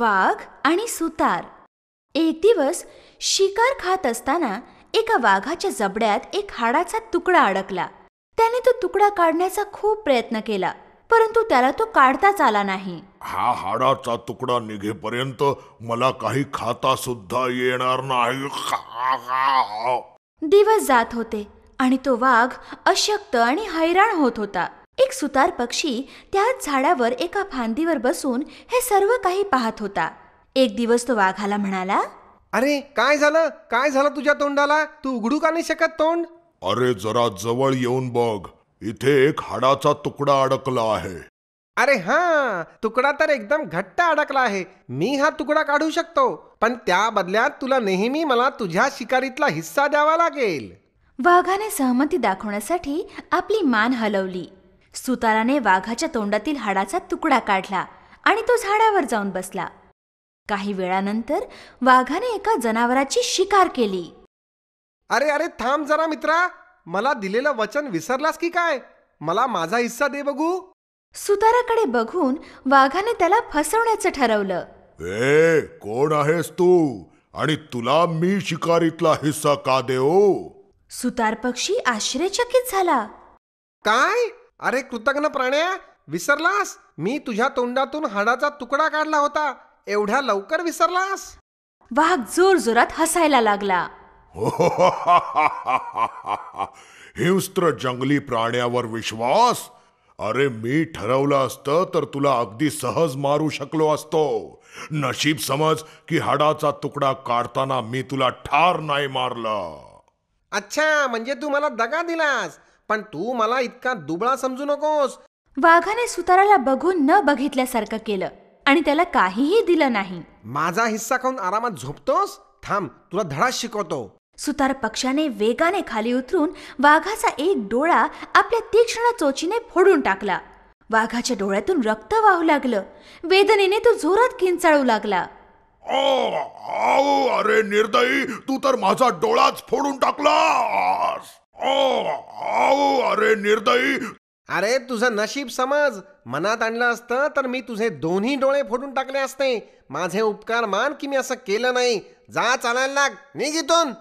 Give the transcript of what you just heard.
वाघ आणि सुतार एक दिवस शिकार खात असताना एका वाघाच्या जबड्यात एक हाडाचा तुकडा अडकला त्याने तो तुकडा काढण्याचा खूप प्रयत्न केला परंतु त्याला तो काढताच आला नाही हा हाडाचा तुकडा निघेपर्यंत मला काही खाता सुद्धा येणार नाही दिवस जात होते आणि तो वाघ अशक्त आणि हैराण होत होता एक सुतार पक्षी त्याच झाडावर एका फांदीवर बसून हे सर्व काही पाहत होता एक दिवस तो वाघाला म्हणाला अरे काय झालं काय झालं तुझ्या तोंडाला तू उघडू का नाही शकत तोंड अरे जरा जवळ येऊन बघ इथे एक हाडाचा तुकडा अडकला आहे अरे हा तुकडा तर एकदम घट्ट अडकला आहे मी हा तुकडा काढू शकतो पण त्या बदल्यात तुला नेहमी मला तुझ्या शिकारीतला हिस्सा द्यावा लागेल वाघाने सहमती दाखवण्यासाठी आपली मान हलवली सुताराने वाघाच्या तोंडातील हाडाचा तुकडा काढला आणि तो झाडावर जाऊन बसला काही वेळानंतर वाघाने एका जनावराची शिकार केली अरे अरे थांब जरा मित्रा मला दिलेलं वचन विसरलास की काय मला माझा हिस्सा दे बघू सुताराकडे बघून वाघाने त्याला फसवण्याचं ठरवलं ए कोण आहेस तू आणि तुला मी शिकारीतला हिस्सा का देऊ सुतार पक्षी आश्चर्यचकित झाला काय अरे कृतज्ञ प्राण्या विसरलास मी तुझ्या तोंडातून हाडाचा तुकडा काढला होता एवढ्या लवकर विसरलास वाघ जोर जोरात हसायला लागला हिंस्त्र जंगली प्राण्यावर विश्वास अरे मी ठरवलं असतं तर तुला अगदी सहज मारू शकलो असतो नशीब समज की हाडाचा तुकडा काढताना मी तुला ठार नाही मारलं अच्छा म्हणजे तू मला दगा दिलास पण तू मला इतका दुबळा समजू नकोस वाघाने सुताराला बघून न बघितल्यासारखं केलं आणि त्याला काहीही दिलं नाही माझा हिस्सा खाऊन आरामात झोपतोस थांब तुला धडा शिकवतो सुतार पक्षाने वेगाने खाली उतरून वाघाचा एक डोळा आपल्या तीक्ष्ण चोचीने फोडून टाकला वाघाच्या डोळ्यातून रक्त वाहू लागलं वेदनेने तो जोरात किंचाळू लागला ओ अरे निर्दयी तू तर माझा डोळाच फोडून टाकला अरे निर्दयी अरे तुझं नशीब समज मनात आणलं असतं तर मी तुझे दोन्ही डोळे फोडून टाकले असते माझे उपकार मान की मी असं केलं नाही जा चालायला लाग निघितून